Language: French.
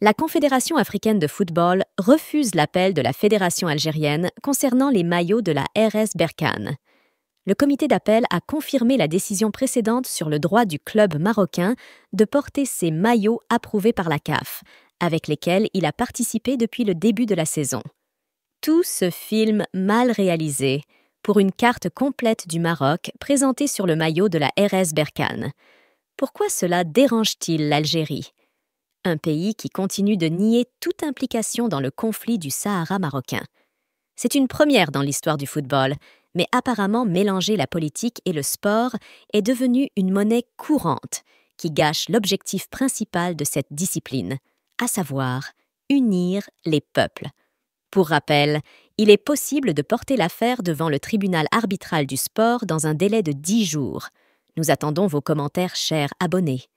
la Confédération africaine de football refuse l'appel de la Fédération algérienne concernant les maillots de la RS Berkane. Le comité d'appel a confirmé la décision précédente sur le droit du club marocain de porter ses maillots approuvés par la CAF, avec lesquels il a participé depuis le début de la saison. Tout ce film mal réalisé pour une carte complète du Maroc présentée sur le maillot de la RS Berkane. Pourquoi cela dérange-t-il l'Algérie un pays qui continue de nier toute implication dans le conflit du Sahara marocain. C'est une première dans l'histoire du football, mais apparemment mélanger la politique et le sport est devenu une monnaie courante qui gâche l'objectif principal de cette discipline, à savoir unir les peuples. Pour rappel, il est possible de porter l'affaire devant le tribunal arbitral du sport dans un délai de dix jours. Nous attendons vos commentaires, chers abonnés.